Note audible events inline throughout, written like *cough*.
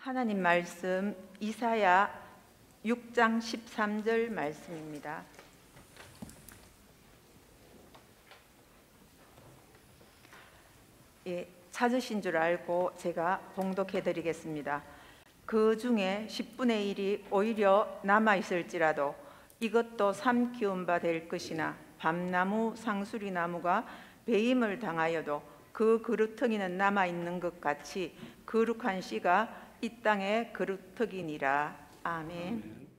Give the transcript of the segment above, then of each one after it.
하나님 말씀 이사야 6장 13절 말씀입니다. 예, 찾으신 줄 알고 제가 봉독해 드리겠습니다. 그 중에 10분의 1이 오히려 남아 있을지라도 이것도 삼키운 바될 것이나 밤나무 상수리 나무가 배임을 당하여도 그 그루텅이는 남아 있는 것 같이 거룩한 씨가 이 땅의 그루터기니라. 아멘. 아멘.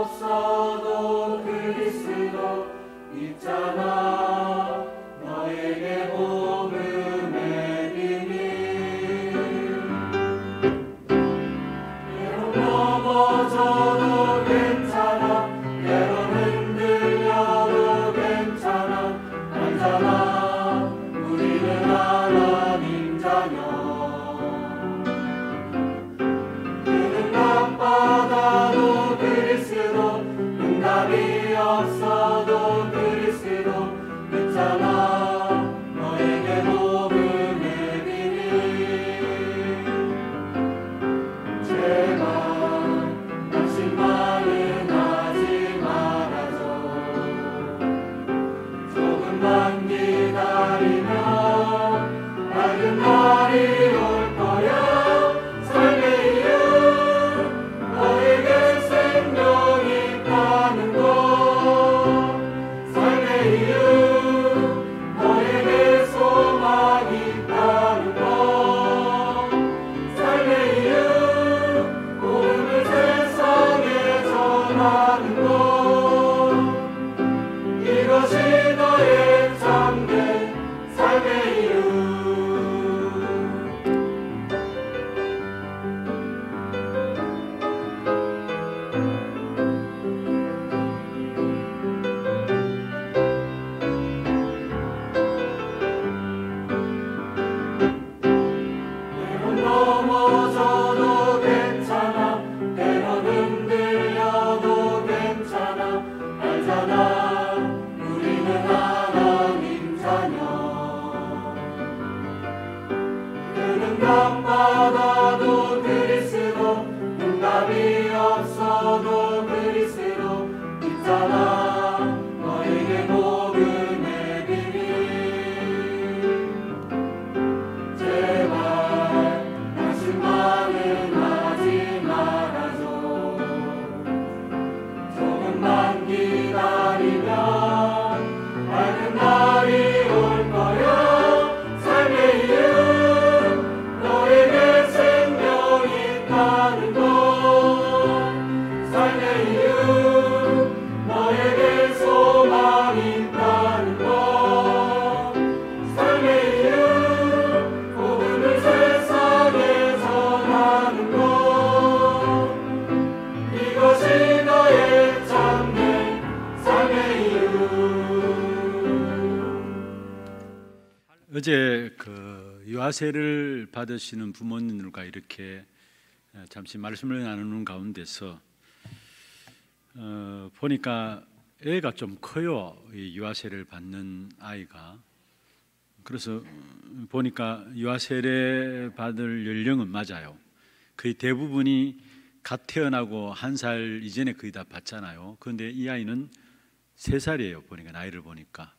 없어도 그리스도 있잖아 과세를 받으시는 부모님들과 이렇게 어, 잠시 말씀을 나누는 가운데서 어, 보니까 애가 좀 커요. 유아세를 받는 아이가. 그래서 음, 보니까 유아세를 받을 연령은 맞아요. 거의 대부분이 갓 태어나고 한 살 이전에 거의 다 받잖아요. 그런데 이 아이는 세 살이에요. 보니까 나이를 보니까.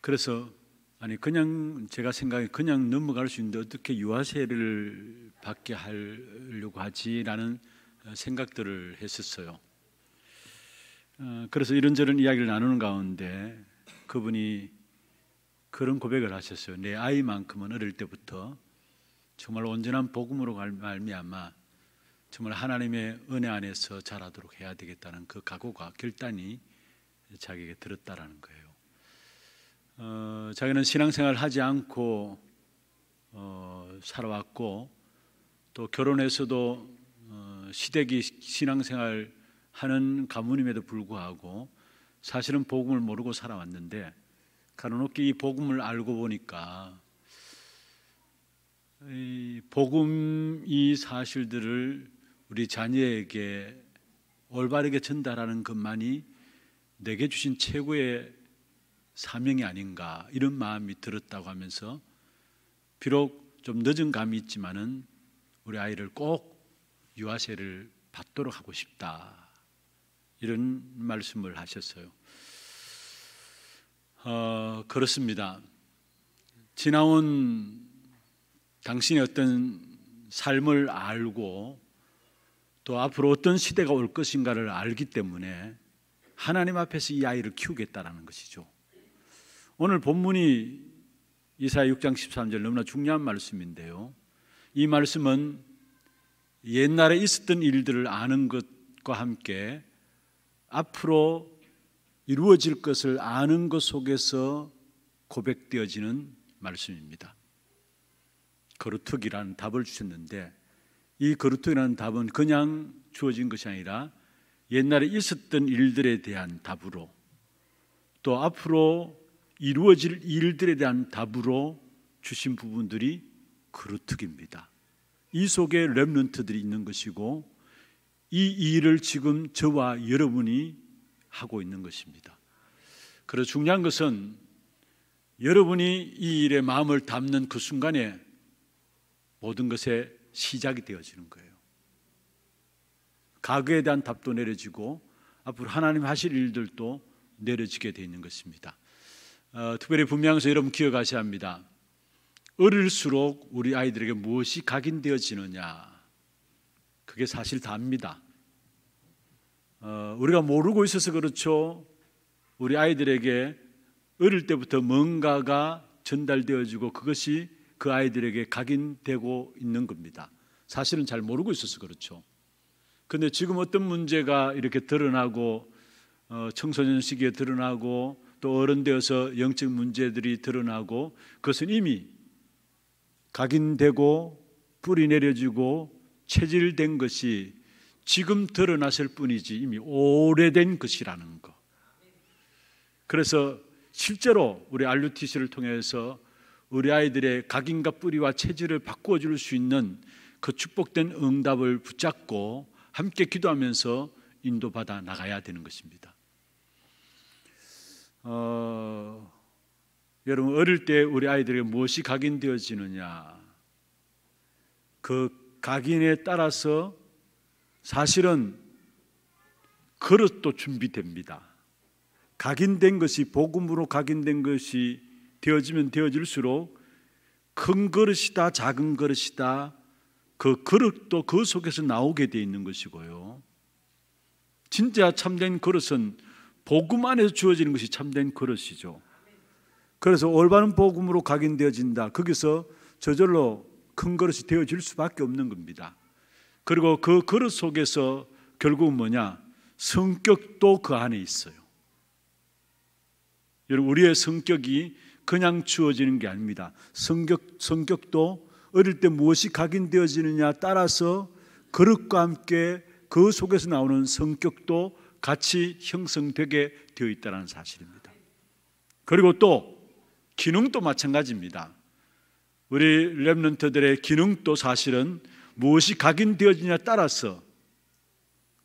그래서 아니 그냥 제가 생각에 그냥 넘어갈 수 있는데 어떻게 유아세를 받게 하려고 하지라는 어, 생각들을 했었어요. 어, 그래서 이런저런 이야기를 나누는 가운데 그분이 그런 고백을 하셨어요. 내 아이만큼은 어릴 때부터 정말 온전한 복음으로 말미암아 정말 하나님의 은혜 안에서 자라도록 해야 되겠다는 그 각오가 결단이 자기에게 들었다라는 거예요. 어, 자기는 신앙생활 하지 않고 어, 살아왔고 또 결혼해서도 어, 시댁이 신앙생활 하는 가문임에도 불구하고 사실은 복음을 모르고 살아왔는데 가로놓기 이 복음을 알고 보니까 이 복음 이 사실들을 우리 자녀에게 올바르게 전달하는 것만이 내게 주신 최고의 사명이 아닌가 이런 마음이 들었다고 하면서 비록 좀 늦은 감이 있지만은 우리 아이를 꼭 유아세를 받도록 하고 싶다 이런 말씀을 하셨어요. 어, 그렇습니다. 지나온 당신의 어떤 삶을 알고 또 앞으로 어떤 시대가 올 것인가를 알기 때문에 하나님 앞에서 이 아이를 키우겠다라는 것이죠. 오늘 본문이 이사야 6장 13절 너무나 중요한 말씀인데요. 이 말씀은 옛날에 있었던 일들을 아는 것과 함께 앞으로 이루어질 것을 아는 것 속에서 고백되어지는 말씀입니다. 거루특이라는 답을 주셨는데 이 거루특이라는 답은 그냥 주어진 것이 아니라 옛날에 있었던 일들에 대한 답으로 또 앞으로 이루어질 일들에 대한 답으로 주신 부분들이 그루특입니다. 이 속에 렘런트들이 있는 것이고 이 일을 지금 저와 여러분이 하고 있는 것입니다. 그래 중요한 것은 여러분이 이 일에 마음을 담는 그 순간에 모든 것의 시작이 되어지는 거예요. 과거에 대한 답도 내려지고 앞으로 하나님 하실 일들도 내려지게 되어 있는 것입니다. 어, 특별히 분명해서 여러분 기억하셔야 합니다. 어릴수록 우리 아이들에게 무엇이 각인되어지느냐 그게 사실 답니다. 어, 우리가 모르고 있어서 그렇죠. 우리 아이들에게 어릴 때부터 뭔가가 전달되어지고 그것이 그 아이들에게 각인되고 있는 겁니다. 사실은 잘 모르고 있어서 그렇죠. 근데 지금 어떤 문제가 이렇게 드러나고 어, 청소년 시기에 드러나고 또 어른 되어서 영적 문제들이 드러나고 그것은 이미 각인되고 뿌리 내려지고 체질된 것이 지금 드러났을 뿐이지 이미 오래된 것이라는 것. 그래서 실제로 우리 알루티시를 통해서 우리 아이들의 각인과 뿌리와 체질을 바꾸어 줄 수 있는 그 축복된 응답을 붙잡고 함께 기도하면서 인도받아 나가야 되는 것입니다. 어, 여러분 어릴 때 우리 아이들에게 무엇이 각인되어지느냐 그 각인에 따라서 사실은 그릇도 준비됩니다. 각인된 것이 복음으로 각인된 것이 되어지면 되어질수록 큰 그릇이다 작은 그릇이다 그 그릇도 그 속에서 나오게 되어 있는 것이고요. 진짜 참된 그릇은 복음 안에서 주어지는 것이 참된 그릇이죠. 그래서 올바른 복음으로 각인되어진다. 거기서 저절로 큰 그릇이 되어질 수밖에 없는 겁니다. 그리고 그 그릇 속에서 결국은 뭐냐? 성격도 그 안에 있어요. 여러분, 우리의 성격이 그냥 주어지는 게 아닙니다. 성격, 성격도 어릴 때 무엇이 각인되어지느냐 따라서 그릇과 함께 그 속에서 나오는 성격도 같이 형성되게 되어 있다는 사실입니다. 그리고 또 기능도 마찬가지입니다. 우리 랩런트들의 기능도 사실은 무엇이 각인되어지냐 따라서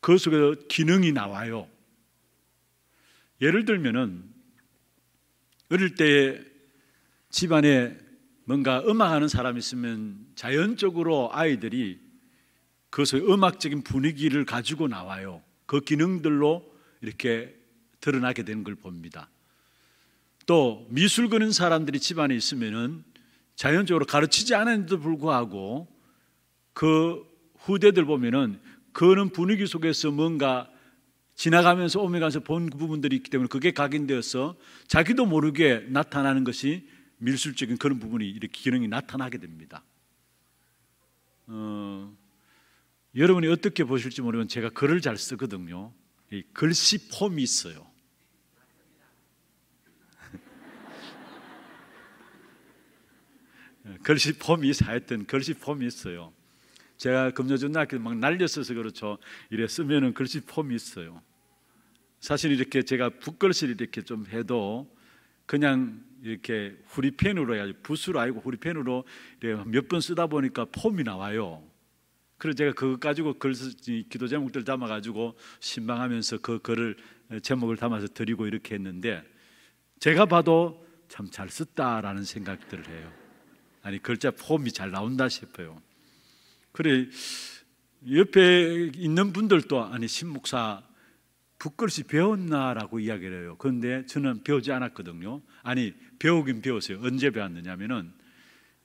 그 속에서 기능이 나와요. 예를 들면은 어릴 때 집안에 뭔가 음악하는 사람이 있으면 자연적으로 아이들이 그 속에 음악적인 분위기를 가지고 나와요. 그 기능들로 이렇게 드러나게 되는 걸 봅니다. 또 미술 그는 사람들이 집안에 있으면은 자연적으로 가르치지 않았는데도 불구하고 그 후대들 보면은 그는 분위기 속에서 뭔가 지나가면서 오면가서 본 부분들이 있기 때문에 그게 각인되어서 자기도 모르게 나타나는 것이 밀술적인 그런 부분이 이렇게 기능이 나타나게 됩니다. 어, 여러분이 어떻게 보실지 모르면 제가 글을 잘 쓰거든요. 글씨 폼이 있어요. *laughs* 글씨 폼이 하여튼 글씨 폼이 있어요. 제가 금요전 날막 날렸어서 그렇죠. 이래 쓰면은 글씨 폼이 있어요. 사실 이렇게 제가 붓글씨를 이렇게 좀 해도 그냥 이렇게 후리펜으로 해야지 붓으로 아니고 후리펜으로 몇 번 쓰다 보니까 폼이 나와요. 그래서 제가 그거 가지고 글 기도 제목들 담아 가지고 신방하면서 그 글을 어, 제목을 담아서 드리고 이렇게 했는데 제가 봐도 참 잘 썼다라는 생각들을 해요. 아니 글자 폼이 잘 나온다 싶어요. 그래 옆에 있는 분들도 아니 신목사 붓글씨 배웠나라고 이야기를 해요. 그런데 저는 배우지 않았거든요. 아니 배우긴 배웠어요. 언제 배웠느냐면은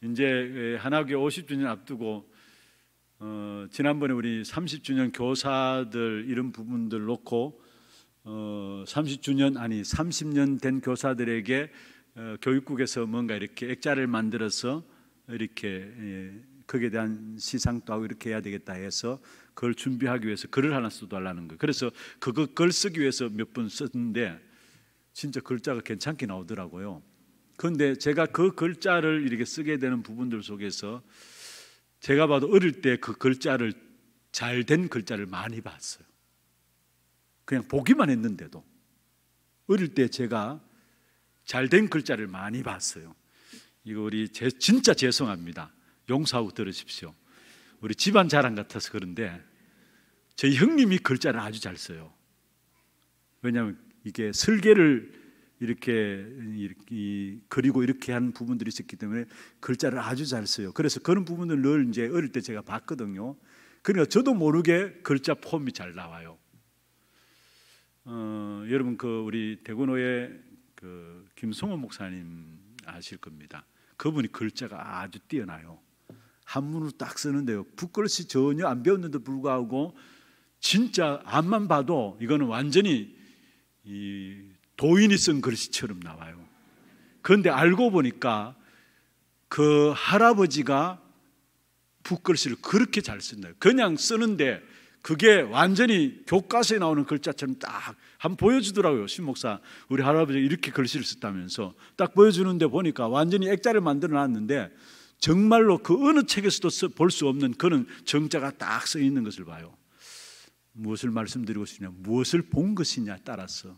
이제 하나교 50주년 앞두고 어, 지난번에 우리 30주년 교사들 이런 부분들 놓고 어, 30주년 아니 30년 된 교사들에게 어, 교육국에서 뭔가 이렇게 액자를 만들어서 이렇게 예, 거기에 대한 시상도 하고 이렇게 해야 되겠다 해서 그걸 준비하기 위해서 글을 하나 써달라는 거예요. 그래서 그거 글 쓰기 위해서 몇 번 썼는데 진짜 글자가 괜찮게 나오더라고요. 그런데 제가 그 글자를 이렇게 쓰게 되는 부분들 속에서 제가 봐도 어릴 때 그 글자를 잘 된 글자를 많이 봤어요. 그냥 보기만 했는데도 어릴 때 제가 잘 된 글자를 많이 봤어요. 이거 우리 제, 진짜 죄송합니다. 용서하고 들으십시오. 우리 집안 자랑 같아서 그런데 저희 형님이 글자를 아주 잘 써요. 왜냐하면 이게 설계를 이렇게, 그리고 이렇게 한 부분들이 있었기 때문에 글자를 아주 잘 써요. 그래서 그런 부분을 늘 이제 어릴 때 제가 봤거든요. 그러니까 저도 모르게 글자 폼이 잘 나와요. 어, 여러분 그 우리 대구노의 그 김성원 목사님 아실 겁니다. 그분이 글자가 아주 뛰어나요. 한문으로 딱 쓰는데요. 북글씨 전혀 안 배웠는데 불구하고 진짜 앞만 봐도 이거는 완전히 이 도인이 쓴 글씨처럼 나와요. 그런데 알고 보니까 그 할아버지가 붓글씨를 그렇게 잘 쓴다. 그냥 쓰는데 그게 완전히 교과서에 나오는 글자처럼 딱 한번 보여주더라고요. 신목사 우리 할아버지 이렇게 글씨를 썼다면서 딱 보여주는데 보니까 완전히 액자를 만들어 놨는데 정말로 그 어느 책에서도 볼 수 없는 그런 정자가 딱 써 있는 것을 봐요. 무엇을 말씀드리고 싶냐, 무엇을 본 것이냐 따라서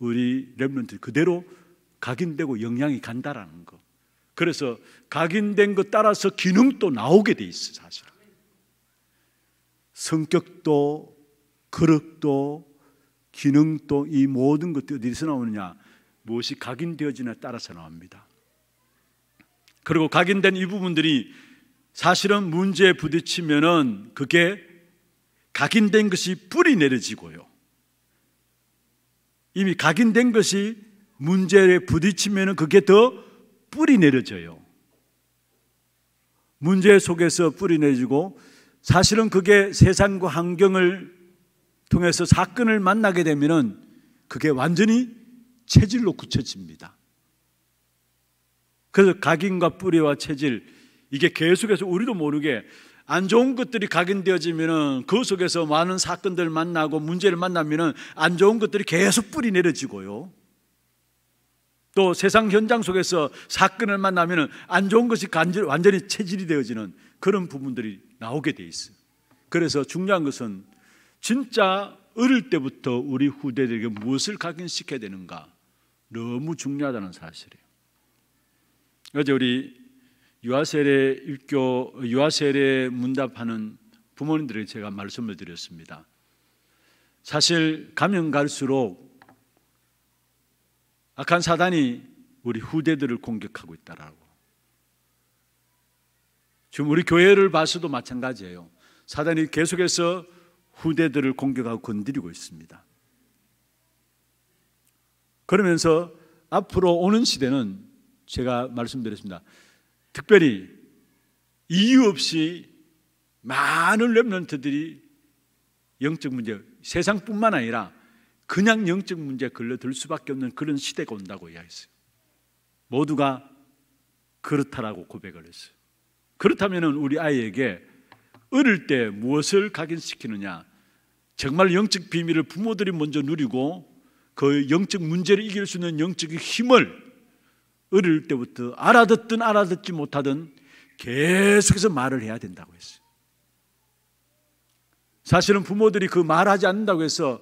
우리 랩런트 그대로 각인되고 영향이 간다라는 거. 그래서 각인된 것 따라서 기능도 나오게 돼 있어 사실. 은 성격도 그릇도 기능도 이 모든 것들이 어디서 나오느냐? 무엇이 각인되어지나 따라서 나옵니다. 그리고 각인된 이 부분들이 사실은 문제에 부딪히면은 그게 각인된 것이 뿌리 내려지고요. 이미 각인된 것이 문제에 부딪히면 그게 더 뿌리 내려져요. 문제 속에서 뿌리 내리고 사실은 그게 세상과 환경을 통해서 사건을 만나게 되면 그게 완전히 체질로 굳혀집니다. 그래서 각인과 뿌리와 체질 이게 계속해서 우리도 모르게 안 좋은 것들이 각인되어지면은 그 속에서 많은 사건들 만나고 문제를 만나면은 안 좋은 것들이 계속 뿌리 내려지고요. 또 세상 현장 속에서 사건을 만나면은 안 좋은 것이 간절, 완전히 체질이 되어지는 그런 부분들이 나오게 돼 있어요. 그래서 중요한 것은 진짜 어릴 때부터 우리 후대들에게 무엇을 각인시켜야 되는가 너무 중요하다는 사실이에요. 어제 우리 유아셀의 입교 유아셀에 문답하는 부모님들에게 제가 말씀을 드렸습니다. 사실 가면 갈수록 악한 사단이 우리 후대들을 공격하고 있다라고. 지금 우리 교회를 봐서도 마찬가지예요. 사단이 계속해서 후대들을 공격하고 건드리고 있습니다. 그러면서 앞으로 오는 시대는 제가 말씀드렸습니다. 특별히 이유 없이 많은 랩런트들이 영적 문제, 세상뿐만 아니라 그냥 영적 문제에 걸려들 수밖에 없는 그런 시대가 온다고 이야기했어요. 모두가 그렇다라고 고백을 했어요. 그렇다면 우리 아이에게 어릴 때 무엇을 각인시키느냐? 정말 영적 비밀을 부모들이 먼저 누리고 그 영적 문제를 이길 수 있는 영적인 힘을 어릴 때부터 알아듣든 알아듣지 못하든 계속해서 말을 해야 된다고 했어요. 사실은 부모들이 그 말하지 않는다고 해서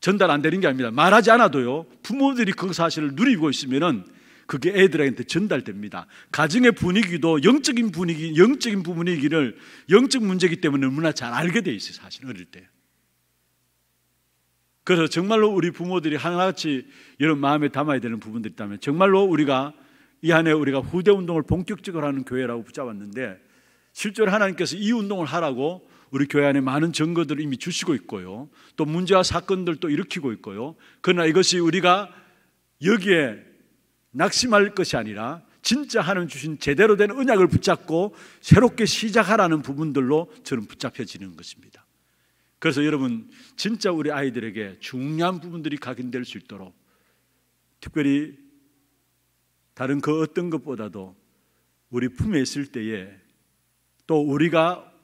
전달 안 되는 게 아닙니다. 말하지 않아도요. 부모들이 그 사실을 누리고 있으면은 그게 애들한테 전달됩니다. 가정의 분위기도 영적인 분위기, 영적인 부분이기를 영적 문제기 때문에 너무나 잘 알게 돼 있어요. 사실 어릴 때. 그래서 정말로 우리 부모들이 하나같이 이런 마음에 담아야 되는 부분들이 있다면 정말로 우리가 이 안에 우리가 후대 운동을 본격적으로 하는 교회라고 붙잡았는데 실제로 하나님께서 이 운동을 하라고 우리 교회 안에 많은 증거들을 이미 주시고 있고요. 또 문제와 사건들도 일으키고 있고요. 그러나 이것이 우리가 여기에 낙심할 것이 아니라 진짜 하나님 주신 제대로 된은약을 붙잡고 새롭게 시작하라는 부분들로 저는 붙잡혀지는 것입니다. 그래서 여러분 진짜 우리 아이들에게 중요한 부분들이 각인될 수 있도록 특별히 다른 그 어떤 것보다도 우리 품에 있을 때에 또 우리가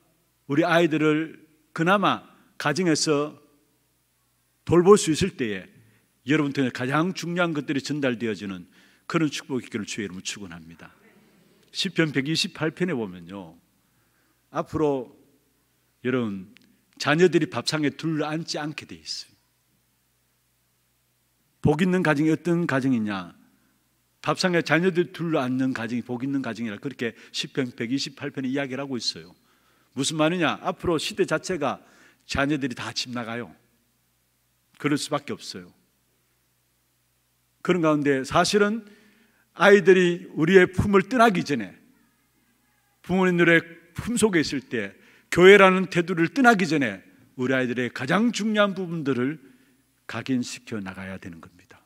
우리 아이들을 그나마 가정에서 돌볼 수 있을 때에 여러분한테 가장 중요한 것들이 전달되어지는 그런 축복의 기를 주의 이름으로 축원합니다. 시편 128편에 보면요. 앞으로 여러분 자녀들이 밥상에 둘앉지 러 않게 돼 있어요. 복 있는 가정이 어떤 가정이냐? 밥상에 자녀들 둘앉는 가정이 복 있는 가정이라 그렇게 시편 128편에 이야기를 하고 있어요. 무슨 말이냐? 앞으로 시대 자체가 자녀들이 다 집 나가요. 그럴 수밖에 없어요. 그런 가운데 사실은 아이들이 우리의 품을 떠나기 전에 부모님들의 품 속에 있을 때 교회라는 태도를 떠나기 전에 우리 아이들의 가장 중요한 부분들을 각인시켜 나가야 되는 겁니다.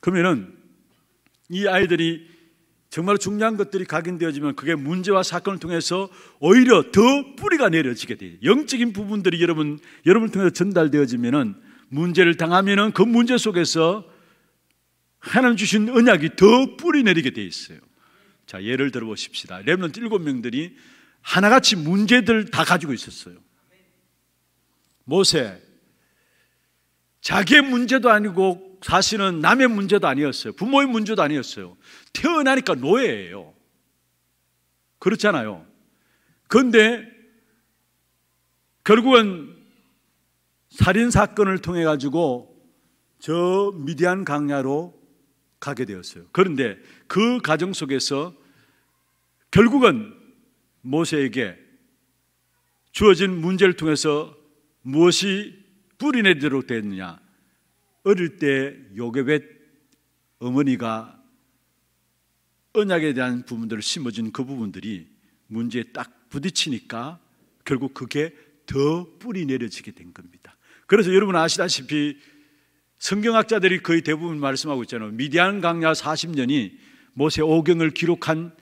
그러면은 이 아이들이 정말 중요한 것들이 각인되어지면 그게 문제와 사건을 통해서 오히려 더 뿌리가 내려지게 돼요. 영적인 부분들이 여러분 여러분을 통해서 전달되어지면은 문제를 당하면은 그 문제 속에서 하나님 주신 언약이 더 뿌리 내리게 돼 있어요. 자, 예를 들어 보십시다. 렘넌트 일곱 명들이 하나같이 문제들 다 가지고 있었어요. 모세. 자기의 문제도 아니고 사실은 남의 문제도 아니었어요. 부모의 문제도 아니었어요. 태어나니까 노예예요. 그렇잖아요. 그런데 결국은 살인 사건을 통해 가지고 저 미디안 강야로 가게 되었어요. 그런데 그 과정 속에서 결국은 모세에게 주어진 문제를 통해서 무엇이 뿌리내리도록 되었느냐? 어릴 때 요괴벳 어머니가 언약에 대한 부분들을 심어준 그 부분들이 문제에 딱 부딪히니까 결국 그게 더 뿌리 내려지게 된 겁니다. 그래서 여러분 아시다시피 성경학자들이 거의 대부분 말씀하고 있잖아요. 미디안 강야 40년이 모세 오경을 기록한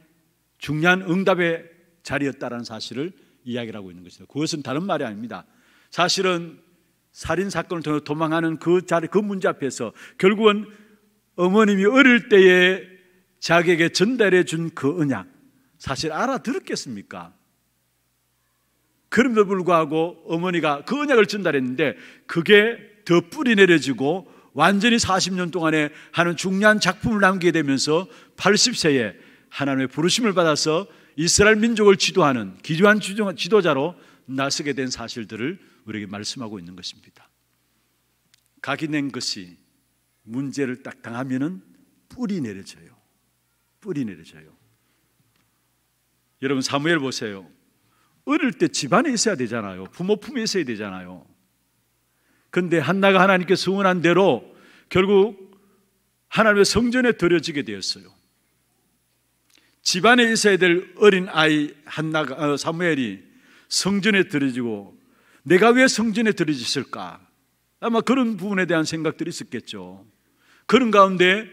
중요한 응답의 자리였다라는 사실을 이야기를 하고 있는 것이다. 그것은 다른 말이 아닙니다. 사실은 살인 사건을 통해 도망하는 그 자리, 그 문제 앞에서 결국은 어머님이 어릴 때에 자기에게 전달해 준그 언약, 사실 알아들었겠습니까? 그럼에도 불구하고 어머니가 그 언약을 전달했는데 그게 더 뿌리 내려지고 완전히 40년 동안에 하는 중요한 작품을 남기게 되면서 80세에 하나님의 부르심을 받아서 이스라엘 민족을 지도하는 기조한 지도자로 나서게 된 사실들을 우리에게 말씀하고 있는 것입니다. 각이 낸 것이 문제를 딱 당하면은 뿌리 내려져요. 뿌리 내려져요. 여러분 사무엘 보세요. 어릴 때 집안에 있어야 되잖아요. 부모 품에 있어야 되잖아요. 근데 한나가 하나님께 소원한 대로 결국 하나님의 성전에 들여지게 되었어요. 집안에 있어야 될 어린 아이 한나 어, 사무엘이 성전에 들여지고 내가 왜 성전에 들여졌을까? 아마 그런 부분에 대한 생각들이 있었겠죠. 그런 가운데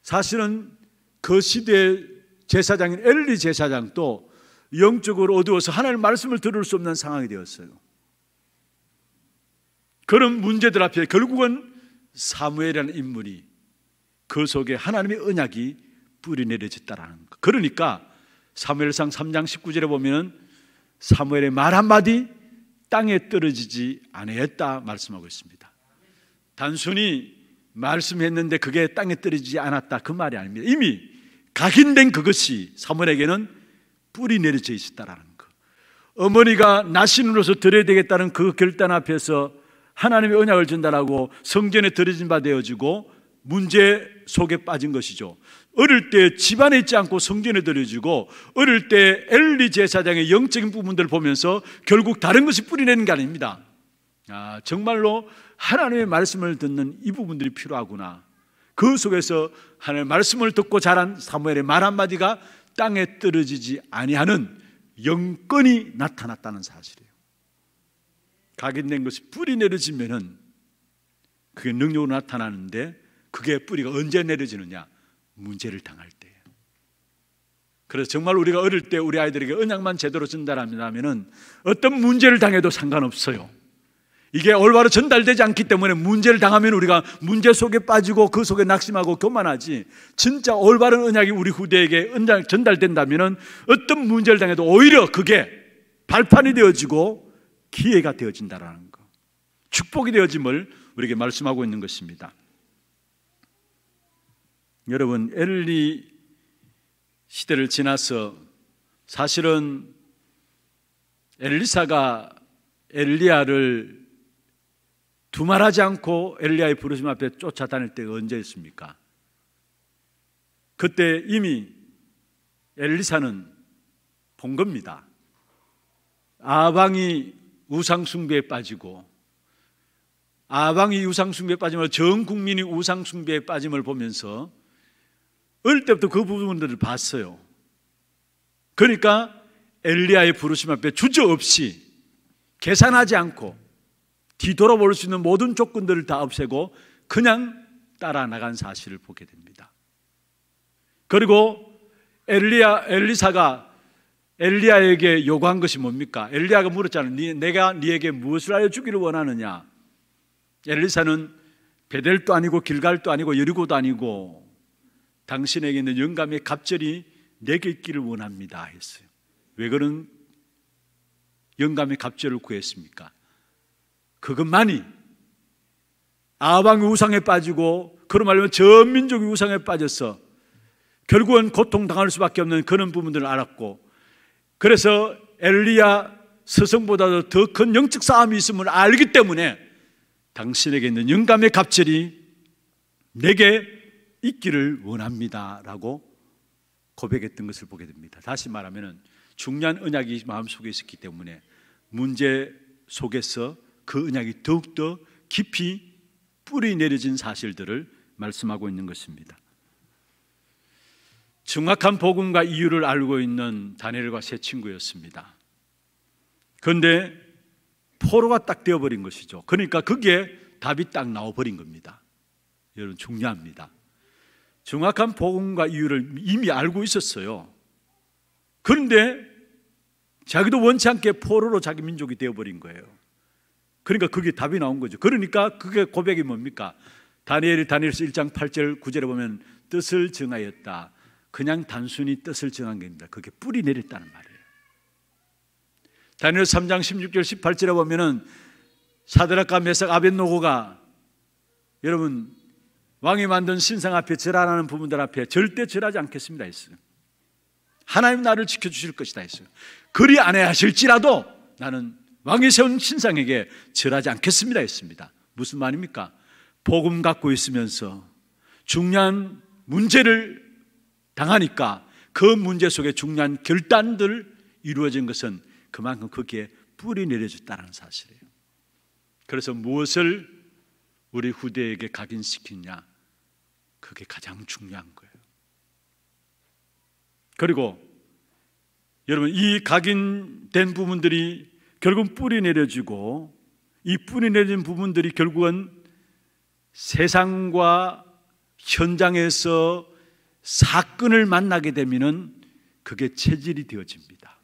사실은 그 시대의 제사장인 엘리 제사장도 영적으로 어두워서 하나님 말씀을 들을 수 없는 상황이 되었어요. 그런 문제들 앞에 결국은 사무엘이라는 인물이 그 속에 하나님의 은약이 뿌리 내려졌다라는 것. 그러니까 사무엘상 3장 19절에 보면 사무엘의 말 한마디 땅에 떨어지지 아니했다 말씀하고 있습니다. 단순히 말씀했는데 그게 땅에 떨어지지 않았다 그 말이 아닙니다. 이미 각인된 그것이 사무엘에게는 뿌리 내려져 있었다라는 거. 어머니가 나신으로서 드려야 되겠다는 그 결단 앞에서 하나님의 언약을 준다라고 성전에 드려진 바 되어지고 문제 속에 빠진 것이죠. 어릴 때 집안에 있지 않고 성전에 들여지고 어릴 때 엘리 제사장의 영적인 부분들을 보면서 결국 다른 것이 뿌리내는 게 아닙니다. 아, 정말로 하나님의 말씀을 듣는 이 부분들이 필요하구나. 그 속에서 하나님의 말씀을 듣고 자란 사무엘의 말 한마디가 땅에 떨어지지 아니하는 영권이 나타났다는 사실이에요. 각인된 것이 뿌리 내려지면은 그게 능력으로 나타나는데 그게 뿌리가 언제 내려지느냐? 문제를 당할 때 그래서 정말 우리가 어릴 때 우리 아이들에게 언약만 제대로 전달한면 어떤 문제를 당해도 상관없어요. 이게 올바로 전달되지 않기 때문에 문제를 당하면 우리가 문제 속에 빠지고 그 속에 낙심하고 교만하지. 진짜 올바른 언약이 우리 후대에게 전달된다면 어떤 문제를 당해도 오히려 그게 발판이 되어지고 기회가 되어진다라는 거. 축복이 되어짐을 우리에게 말씀하고 있는 것입니다. 여러분, 엘리 시대를 지나서 사실은 엘리사가 엘리야를 두말하지 않고 엘리야의 부르심 앞에 쫓아다닐 때가 언제였습니까? 그때 이미 엘리사는 본 겁니다. 아방이 우상숭배에 빠지고 아방이 우상숭배에 빠짐을 전 국민이 우상숭배에 빠짐을 보면서 어릴 때부터 그 부분들을 봤어요. 그러니까 엘리야의 부르심 앞에 주저없이 계산하지 않고 뒤돌아볼 수 있는 모든 조건들을 다 없애고 그냥 따라 나간 사실을 보게 됩니다. 그리고 엘리야 엘리사가 엘리야에게 요구한 것이 뭡니까? 엘리야가 물었잖아요. 내가 네에게 무엇을 알려 주기를 원하느냐? 엘리사는 베델도 아니고 길갈도 아니고 여리고도 아니고 당신에게 있는 영감의 갑절이 내게 있기를 원합니다 했어요. 왜 그런 영감의 갑절을 구했습니까? 그것만이 아방의 우상에 빠지고 그로 말하면 전 민족이 우상에 빠져서 결국은 고통당할 수밖에 없는 그런 부분들을 알았고 그래서 엘리야 스승보다도 더 큰 영적 싸움이 있음을 알기 때문에 당신에게 있는 영감의 갑절이 내게 있기를 원합니다라고 고백했던 것을 보게 됩니다. 다시 말하면은 중요한 언약이 마음속에 있었기 때문에 문제 속에서 그 언약이 더욱더 깊이 뿌리 내려진 사실들을 말씀하고 있는 것입니다. 정확한 복음과 이유를 알고 있는 다니엘과 세 친구였습니다. 그런데 포로가 딱 되어버린 것이죠. 그러니까 그게 답이 딱 나와버린 겁니다. 여러분 중요합니다. 정확한 복음과 이유를 이미 알고 있었어요. 그런데 자기도 원치 않게 포로로 자기 민족이 되어버린 거예요. 그러니까 그게 답이 나온 거죠. 그러니까 그게 고백이 뭡니까? 다니엘이 다니엘서 1장 8절 9절에 보면 뜻을 정하였다. 그냥 단순히 뜻을 정한 게 아닙니다. 그게 뿌리 내렸다는 말이에요. 다니엘 3장 16절 18절에 보면은 사드락과 메삭 아벤노고가 여러분 왕이 만든 신상 앞에 절하라는 부분들 앞에 절대 절하지 않겠습니다 했어요. 하나님 나를 지켜 주실 것이다 했어요. 그리 안 하실지라도 나는 왕이 세운 신상에게 절하지 않겠습니다 했습니다. 무슨 말입니까? 복음 갖고 있으면서 중요한 문제를 당하니까 그 문제 속에 중요한 결단들 이루어진 것은 그만큼 거기에 뿌리 내려졌다는 사실이에요. 그래서 무엇을 우리 후대에게 각인시키냐? 그게 가장 중요한 거예요. 그리고 여러분 이 각인된 부분들이 결국 뿌리 내려지고 이 뿌리 내린 부분들이 결국은 세상과 현장에서 사건을 만나게 되면은 그게 체질이 되어집니다.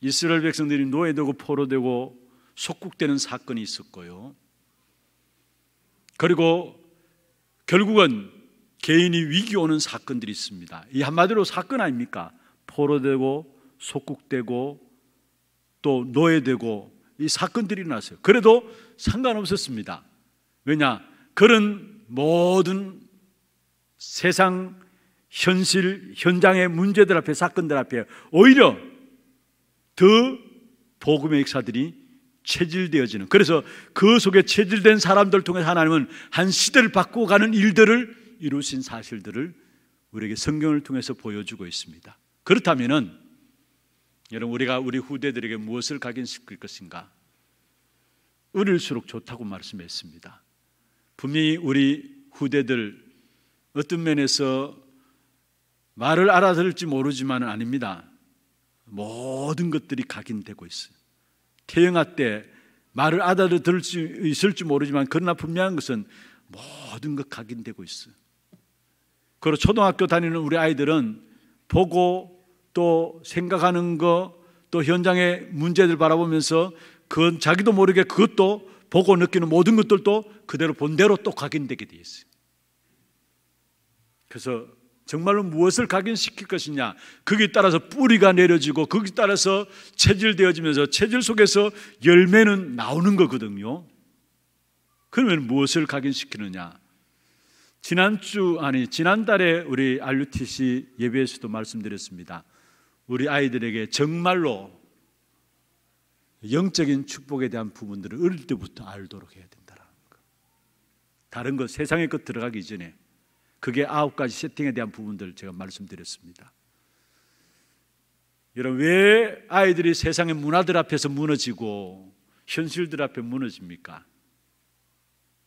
이스라엘 백성들이 노예되고 포로되고 속국되는 사건이 있었고요. 그리고 결국은 개인이 위기 오는 사건들이 있습니다. 이 한마디로 사건 아닙니까? 포로되고 속국되고 또 노예되고 이 사건들이 났어요. 그래도 상관없었습니다. 왜냐? 그런 모든 세상 현실 현장의 문제들 앞에 사건들 앞에 오히려 더 복음의 역사들이 체질되어지는 그래서 그 속에 체질된 사람들 통해 하나님은 한 시대를 바꾸어 가는 일들을 이루신 사실들을 우리에게 성경을 통해서 보여주고 있습니다. 그렇다면은 여러분 우리가 우리 후대들에게 무엇을 각인시킬 것인가? 어릴수록 좋다고 말씀했습니다. 분명히 우리 후대들 어떤 면에서 말을 알아들을지 모르지만은 아닙니다. 모든 것들이 각인되고 있어요. 계영아 때 말을 알아 들을 수 있을지 모르지만 그러나 분명한 것은 모든 것 각인되고 있어. 그리고 초등학교 다니는 우리 아이들은 보고 또 생각하는 거 또 현장의 문제들 바라보면서 그 자기도 모르게 그것도 보고 느끼는 모든 것들도 그대로 본대로 또 각인되게 돼 있어요. 그래서 정말로 무엇을 각인시킬 것이냐. 거기에 따라서 뿌리가 내려지고 거기에 따라서 체질되어지면서 체질 속에서 열매는 나오는 거거든요. 그러면 무엇을 각인시키느냐? 지난주 아니 지난달에 우리 RUTC 예배에서도 말씀드렸습니다. 우리 아이들에게 정말로 영적인 축복에 대한 부분들을 어릴 때부터 알도록 해야 된다라는 거. 다른 것 세상의 것 들어가기 전에 그게 아홉 가지 세팅에 대한 부분들 제가 말씀드렸습니다. 여러분 왜 아이들이 세상의 문화들 앞에서 무너지고 현실들 앞에 무너집니까?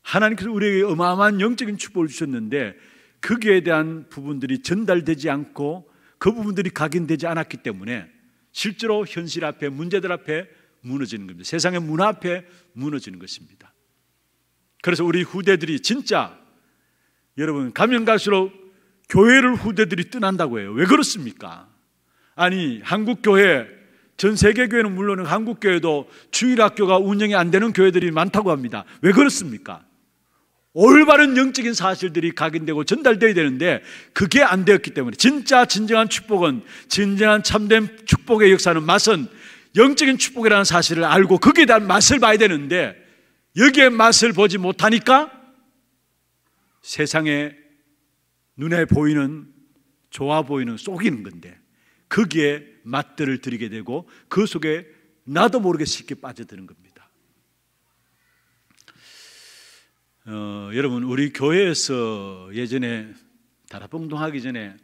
하나님께서 우리에게 어마어마한 영적인 축복을 주셨는데 거기에 대한 부분들이 전달되지 않고 그 부분들이 각인되지 않았기 때문에 실제로 현실 앞에 문제들 앞에 무너지는 겁니다. 세상의 문화 앞에 무너지는 것입니다. 그래서 우리 후대들이 진짜 여러분 가면 갈수록 교회를 후대들이 떠난다고 해요. 왜 그렇습니까? 아니 한국 교회 전 세계 교회는 물론 한국 교회도 주일 학교가 운영이 안 되는 교회들이 많다고 합니다. 왜 그렇습니까? 올바른 영적인 사실들이 각인되고 전달돼야 되는데 그게 안 되었기 때문에 진짜 진정한 축복은 진정한 참된 축복의 역사는 맛은 영적인 축복이라는 사실을 알고 거기에 대한 맛을 봐야 되는데 여기에 맛을 보지 못하니까 세상에 눈에 보이는 좋아 보이는 속이는 건데 거기에 맛들을 들이게 되고 그 속에 나도 모르게 쉽게 빠져드는 겁니다. 어, 여러분 우리 교회에서 예전에 다락봉동 하기 전에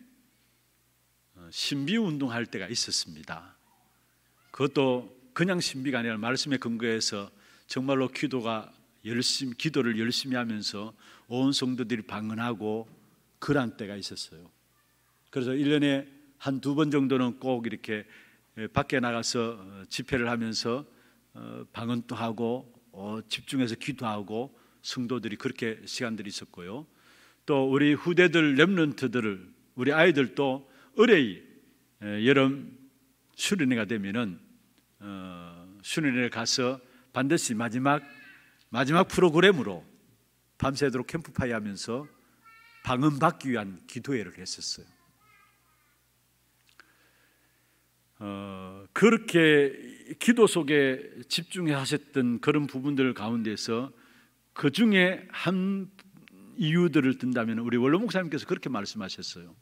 어, 신비 운동할 때가 있었습니다. 그것도 그냥 신비가 아니라 말씀에 근거해서 정말로 기도가 열심 히 기도를 열심히 하면서 온 성도들이 방언하고 그런 때가 있었어요. 그래서 1년에 한 두 번 정도는 꼭 이렇게 예, 밖에 나가서 어, 집회를 하면서 어, 방언도 하고 어, 집중해서 기도하고 성도들이 그렇게 시간들이 있었고요. 또 우리 후대들 렘런트들을 우리 아이들도 의뢰이 예, 여름 수련회가 되면은 어, 수련회를 가서 반드시 마지막 마지막 프로그램으로 밤새도록 캠프파이 하면서 방음받기 위한 기도회를 했었어요. 어, 그렇게 기도 속에 집중해 하셨던 그런 부분들 가운데서 그 중에 한 이유들을 든다면 우리 원로 목사님께서 그렇게 말씀하셨어요.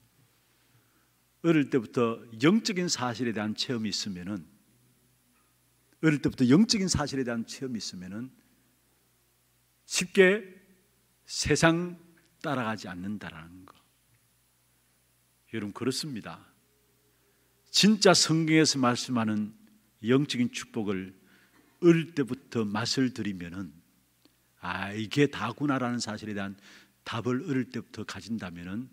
어릴 때부터 영적인 사실에 대한 체험이 있으면은 어릴 때부터 영적인 사실에 대한 체험이 있으면은 쉽게 세상 따라가지 않는다라는 거. 여러분 그렇습니다. 진짜 성경에서 말씀하는 영적인 축복을 어릴 때부터 맛을 들이면은 아 이게 다구나라는 사실에 대한 답을 어릴 때부터 가진다면은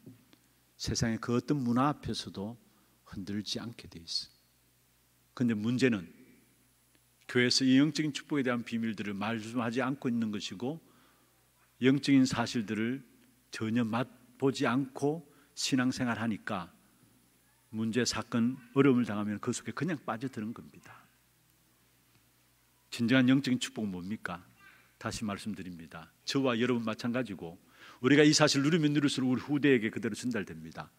세상의 그 어떤 문화 앞에서도 흔들지 않게 돼 있어. 근데 문제는 교회에서 이 영적인 축복에 대한 비밀들을 말씀하지 않고 있는 것이고 영적인 사실들을 전혀 맛보지 않고 신앙생활 하니까 문제, 사건, 어려움을 당하면 그 속에 그냥 빠져드는 겁니다. 진정한 영적인 축복은 뭡니까? 다시 말씀드립니다. 저와 여러분 마찬가지고 우리가 이 사실 누르면 누를수록 우리 후대에게 그대로 전달됩니다.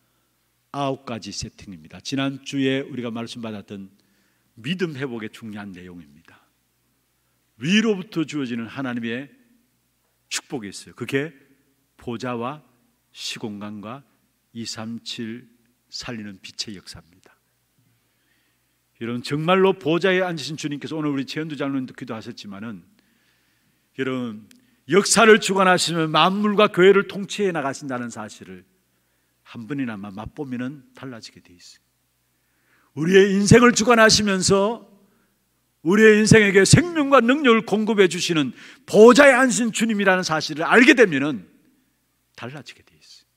아홉 가지 세팅입니다. 지난 주에 우리가 말씀 받았던 믿음 회복의 중요한 내용입니다. 위로부터 주어지는 하나님의 축복이 있어요. 그게 보좌와 시공간과 237 살리는 빛의 역사입니다. 여러분 정말로 보좌에 앉으신 주님께서 오늘 우리 재현두 장로님도 기도하셨지만은 여러분 역사를 주관하시면 만물과 교회를 통치해 나가신다는 사실을 한 번이나마 맛보면은 달라지게 돼 있어요. 우리의 인생을 주관하시면서 우리의 인생에게 생명과 능력을 공급해 주시는 보좌의 안신 주님이라는 사실을 알게 되면 달라지게 돼 있어요.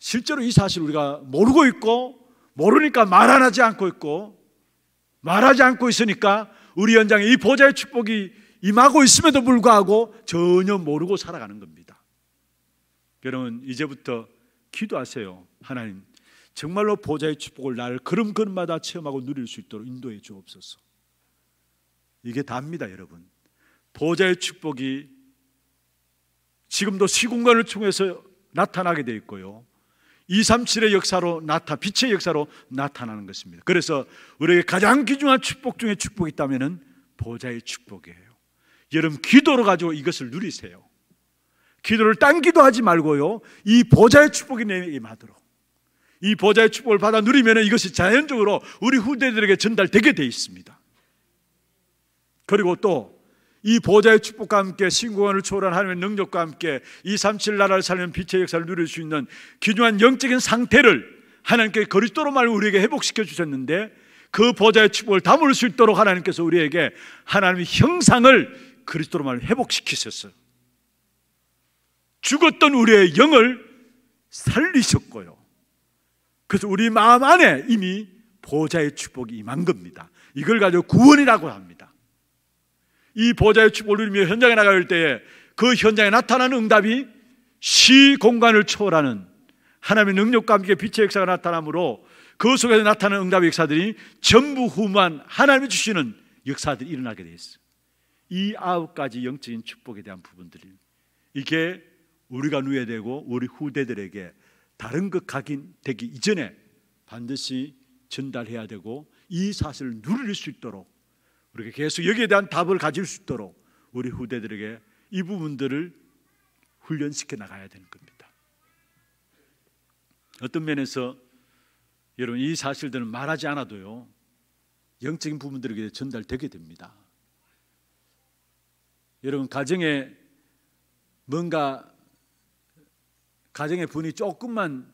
실제로 이 사실 우리가 모르고 있고 모르니까 말 안 하지 않고 있고 말하지 않고 있으니까 우리 현장에 이 보좌의 축복이 임하고 있음에도 불구하고 전혀 모르고 살아가는 겁니다. 여러분 이제부터 기도하세요. 하나님 정말로 보좌의 축복을 나를 걸음걸음마다 체험하고 누릴 수 있도록 인도해 주옵소서. 이게 답니다, 여러분. 보좌의 축복이 지금도 시공간을 통해서 나타나게 돼 있고요. 237의 역사로 나타 빛의 역사로 나타나는 것입니다. 그래서 우리에게 가장 귀중한 축복 중에 축복이 있다면 보좌의 축복이에요. 여러분 기도로 가지고 이것을 누리세요. 기도를 딴 기도하지 말고요. 이 보좌의 축복이 내게 임하도록 이 보좌의 축복을 받아 누리면 이것이 자연적으로 우리 후대들에게 전달되게 돼 있습니다. 그리고 또 이 보좌의 축복과 함께 신공원을 초월한 하나님의 능력과 함께 237 나라를 살면 빛의 역사를 누릴 수 있는 기중한 영적인 상태를 하나님께 그리스도로 말고 우리에게 회복시켜 주셨는데 그 보좌의 축복을 담을 수 있도록 하나님께서 우리에게 하나님의 형상을 그리스도로 말 회복시키셨어요. 죽었던 우리의 영을 살리셨고요. 그래서 우리 마음 안에 이미 보좌의 축복이 임한 겁니다. 이걸 가지고 구원이라고 합니다. 이 보좌의 축복을 누리 현장에 나갈 때에 그 현장에 나타나는 응답이 시 공간을 초월하는 하나님의 능력과 함께 빛의 역사가 나타나므로 그 속에서 나타나는 응답의 역사들이 전부 후무한 하나님이 주시는 역사들이 일어나게 되어 있어요. 이 아홉 가지 영적인 축복에 대한 부분들이 이게 우리가 누야 되고 우리 후대들에게 다른 것 각인되기 이전에 반드시 전달해야 되고 이 사실을 누릴 수 있도록 우리가 계속 여기에 대한 답을 가질 수 있도록 우리 후대들에게 이 부분들을 훈련시켜 나가야 되는 겁니다. 어떤 면에서 여러분 이사실들을 말하지 않아도요 영적인 부분들에게 전달되게 됩니다. 여러분 가정에 뭔가 가정의 분이 조금만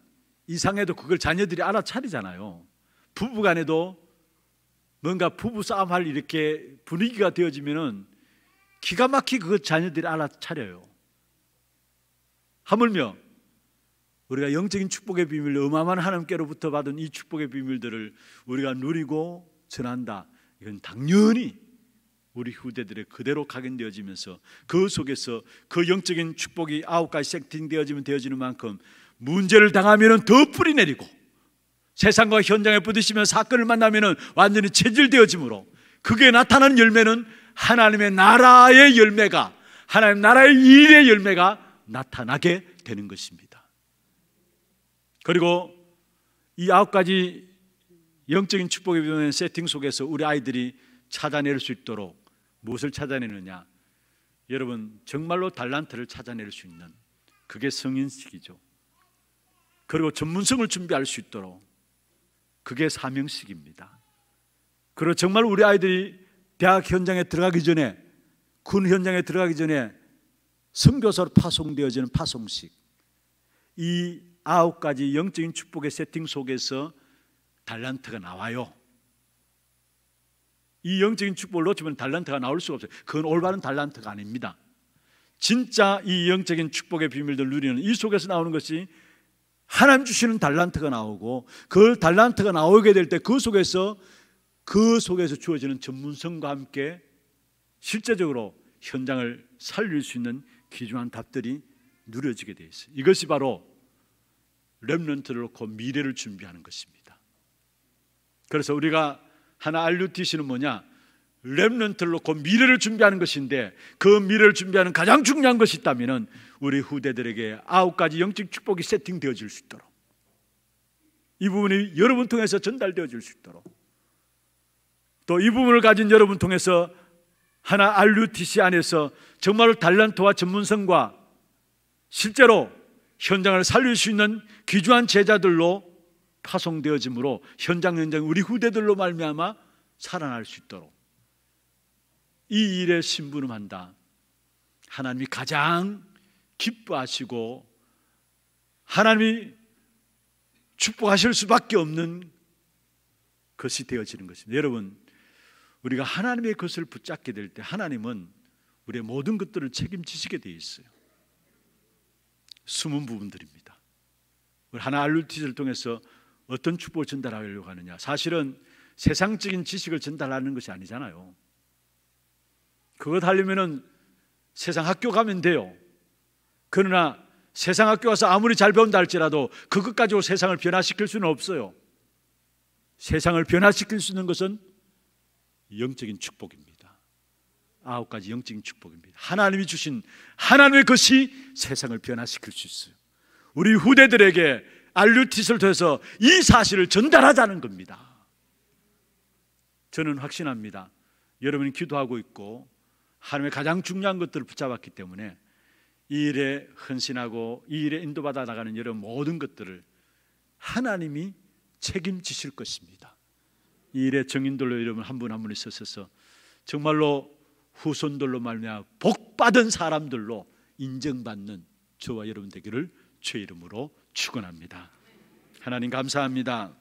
이상해도 그걸 자녀들이 알아차리잖아요. 부부 간에도 뭔가 부부 싸움할 이렇게 분위기가 되어지면은 기가 막히게 그 자녀들이 알아차려요. 하물며 우리가 영적인 축복의 비밀, 어마어마한 하나님께로부터 받은 이 축복의 비밀들을 우리가 누리고 전한다. 이건 당연히 우리 후대들의 그대로 각인되어지면서 그 속에서 그 영적인 축복이 아홉 가지 세팅되어지면 되어지는 만큼 문제를 당하면 더 뿌리 내리고 세상과 현장에 부딪히면 사건을 만나면 완전히 체질되어지므로 그게 나타나는 열매는 하나님의 나라의 열매가 하나님 나라의 일의 열매가 나타나게 되는 것입니다. 그리고 이 아홉 가지 영적인 축복에 비하는 세팅 속에서 우리 아이들이 찾아낼 수 있도록 무엇을 찾아내느냐? 여러분 정말로 달란트를 찾아낼 수 있는 그게 성인식이죠. 그리고 전문성을 준비할 수 있도록 그게 사명식입니다. 그리고 정말 우리 아이들이 대학 현장에 들어가기 전에 군 현장에 들어가기 전에 성교사로 파송되어지는 파송식 이 아홉 가지 영적인 축복의 세팅 속에서 달란트가 나와요. 이 영적인 축복을 놓치면 달란트가 나올 수가 없어요. 그건 올바른 달란트가 아닙니다. 진짜 이 영적인 축복의 비밀들 누리는 이 속에서 나오는 것이 하나님 주시는 달란트가 나오고 그 달란트가 나오게 될 때 그 속에서 그 속에서 주어지는 전문성과 함께 실제적으로 현장을 살릴 수 있는 기준한 답들이 누려지게 되어 있어요. 이것이 바로 렘런트를 놓고 미래를 준비하는 것입니다. 그래서 우리가 하나 알루티시는 뭐냐? 렘넌트를 놓고 그 미래를 준비하는 것인데 그 미래를 준비하는 가장 중요한 것이 있다면 우리 후대들에게 아홉 가지 영적 축복이 세팅되어질 수 있도록 이 부분이 여러분 통해서 전달되어질 수 있도록 또 이 부분을 가진 여러분 통해서 하나 RUTC 안에서 정말로 달란트와 전문성과 실제로 현장을 살릴 수 있는 귀중한 제자들로 파송되어지므로 현장 현장 우리 후대들로 말미암아 살아날 수 있도록 이 일에 신부름한다. 하나님이 가장 기뻐하시고 하나님이 축복하실 수밖에 없는 것이 되어지는 것입니다. 여러분, 우리가 하나님의 것을 붙잡게 될 때 하나님은 우리의 모든 것들을 책임지시게 되어 있어요. 숨은 부분들입니다. 우리 하나 알룰티즈를 통해서 어떤 축복을 전달하려고 하느냐? 사실은 세상적인 지식을 전달하는 것이 아니잖아요. 그것 하려면 세상 학교 가면 돼요. 그러나 세상 학교 가서 아무리 잘 배운다 할지라도 그것 가지고 세상을 변화시킬 수는 없어요. 세상을 변화시킬 수 있는 것은 영적인 축복입니다. 아홉 가지 영적인 축복입니다. 하나님이 주신 하나님의 것이 세상을 변화시킬 수 있어요. 우리 후대들에게 알류티스를 통해서 이 사실을 전달하자는 겁니다. 저는 확신합니다. 여러분이 기도하고 있고 하나님의 가장 중요한 것들을 붙잡았기 때문에 이 일에 헌신하고 이 일에 인도받아 나가는 여러분 모든 것들을 하나님이 책임지실 것입니다. 이 일에 정인들로 여러분 한 분 한 분이 서셔서 정말로 후손들로 말미암아 복 받은 사람들로 인정받는 저와 여러분 되기를 주의 이름으로 축원합니다. 하나님 감사합니다.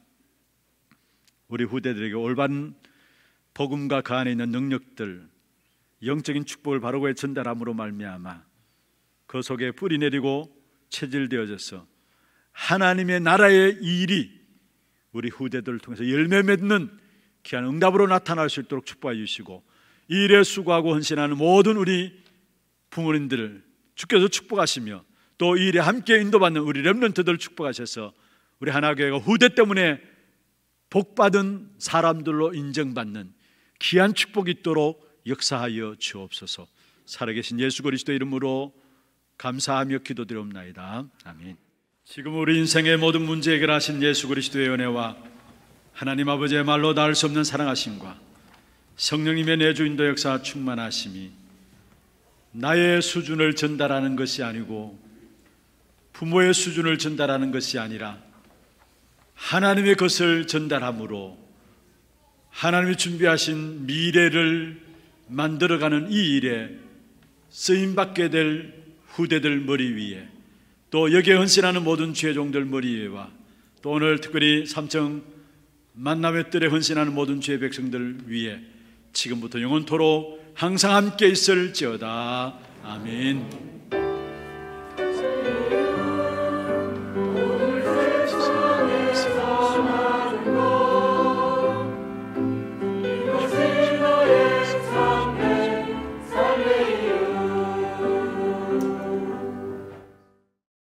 우리 후대들에게 올바른 복음과 그 안에 있는 능력들, 영적인 축복을 바르고 전달함으로 말미암아 그 속에 뿌리 내리고 체질되어져서 하나님의 나라의 일이 우리 후대들을 통해서 열매 맺는 귀한 응답으로 나타날 수 있도록 축복해 주시고 이 일에 수고하고 헌신하는 모든 우리 부모님들을 주께서 축복하시며 또이 일에 함께 인도받는 우리 렘런트들 축복하셔서 우리 하나교회가 후대 때문에 복받은 사람들로 인정받는 귀한 축복이 있도록 역사하여 주옵소서. 살아계신 예수 그리스도 이름으로 감사하며 기도드리옵나이다. 아멘. 지금 우리 인생의 모든 문제 해결하신 예수 그리스도의 은혜와 하나님 아버지의 말로 닿을 수 없는 사랑하심과 성령님의 내주인도 역사 충만하심이 나의 수준을 전달하는 것이 아니고 부모의 수준을 전달하는 것이 아니라 하나님의 것을 전달함으로 하나님이 준비하신 미래를 만들어가는 이 일에 쓰임받게 될 후대들 머리 위에 또 여기에 헌신하는 모든 죄종들 머리 위에와 또 오늘 특별히 삼청 만남의 뜰에 헌신하는 모든 죄 백성들 위에 지금부터 영원토록 항상 함께 있을지어다. 아멘.